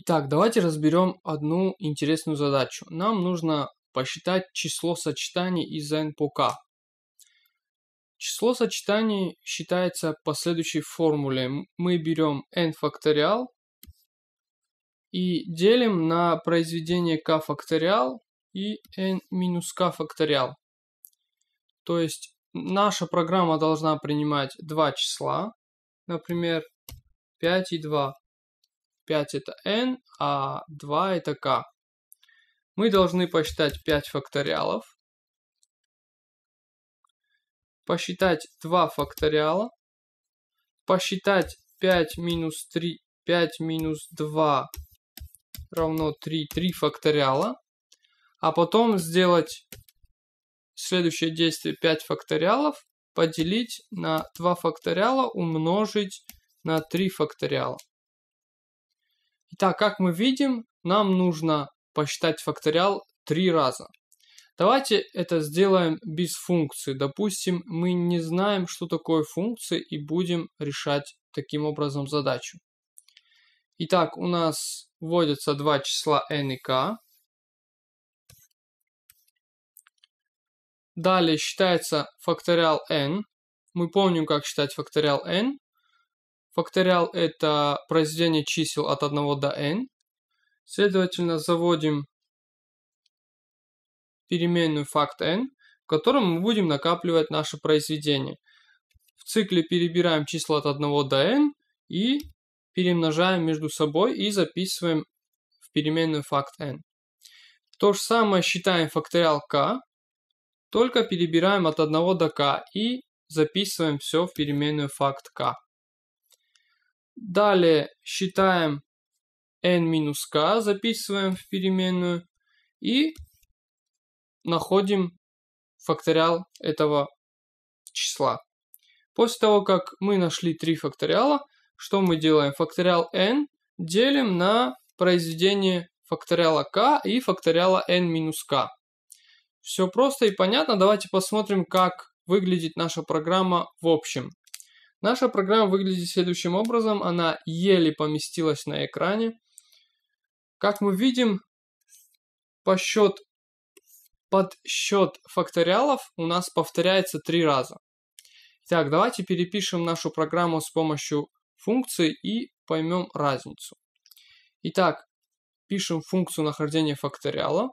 Итак, давайте разберем одну интересную задачу. Нам нужно посчитать число сочетаний из n по k. Число сочетаний считается по следующей формуле. Мы берем n факториал и делим на произведение k факториал и n минус k факториал. То есть наша программа должна принимать два числа, например, 5 и 2. 5 это n, а 2 это k. Мы должны посчитать 5 факториалов. Посчитать 2 факториала. Посчитать 5 минус 3, 5 минус 2 равно 3, 3 факториала. А потом сделать следующее действие 5 факториалов поделить на 2 факториала умножить на 3 факториала. Итак, как мы видим, нам нужно посчитать факториал три раза. Давайте это сделаем без функции. Допустим, мы не знаем, что такое функция, и будем решать таким образом задачу. Итак, у нас вводятся два числа n и k. Далее считается факториал n. Мы помним, как считать факториал n. Факториал – это произведение чисел от 1 до n. Следовательно, заводим переменную факт n, в котором мы будем накапливать наше произведение. В цикле перебираем числа от 1 до n и перемножаем между собой и записываем в переменную факт n. То же самое считаем факториал k, только перебираем от 1 до k и записываем все в переменную факт k. Далее считаем n-k, минус записываем в переменную и находим факториал этого числа. После того, как мы нашли три факториала, что мы делаем? Факториал n делим на произведение факториала k и факториала n-k. минус Все просто и понятно. Давайте посмотрим, как выглядит наша программа в общем. Наша программа выглядит следующим образом. Она еле поместилась на экране. Как мы видим, по счет, подсчет факториалов у нас повторяется три раза. Так, давайте перепишем нашу программу с помощью функции и поймем разницу. Итак, пишем функцию нахождения факториала.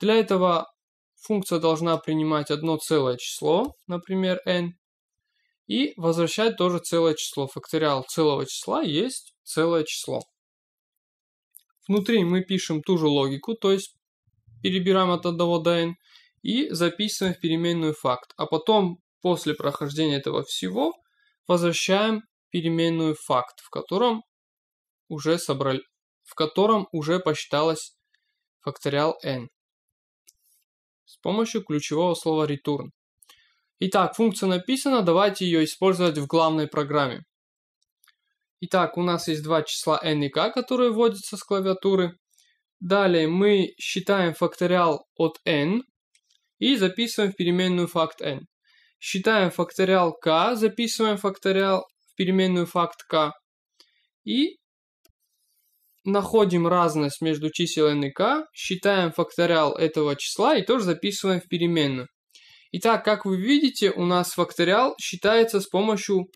Для этого функция должна принимать одно целое число, например, n, и возвращать тоже целое число. Факториал целого числа есть целое число. Внутри мы пишем ту же логику, то есть перебираем от 1 до n и записываем в переменную факт. А потом, после прохождения этого всего, возвращаем переменную факт, в котором уже собрали, в котором уже посчиталось факториал n с помощью ключевого слова return. Итак, функция написана, давайте ее использовать в главной программе. Итак, у нас есть два числа n и k, которые вводятся с клавиатуры. Далее мы считаем факториал от n и записываем в переменную факт n. Считаем факториал k, записываем факториал в переменную факт k. И находим разность между чисел n и k, считаем факториал этого числа и тоже записываем в переменную. Итак, как вы видите, у нас факториал считается с помощью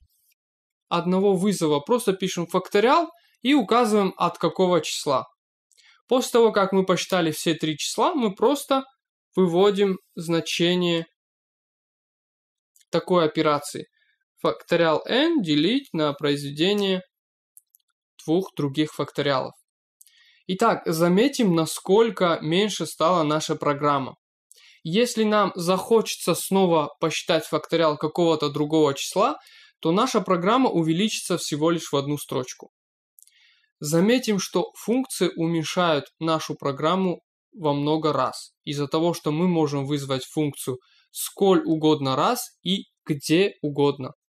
одного вызова. Просто пишем факториал и указываем от какого числа. После того, как мы посчитали все три числа, мы просто выводим значение такой операции. Факториал n делить на произведение двух других факториалов. Итак, заметим, насколько меньше стала наша программа. Если нам захочется снова посчитать факториал какого-то другого числа, то наша программа увеличится всего лишь в одну строчку. Заметим, что функции уменьшают нашу программу во много раз, из-за того, что мы можем вызвать функцию сколь угодно раз и где угодно.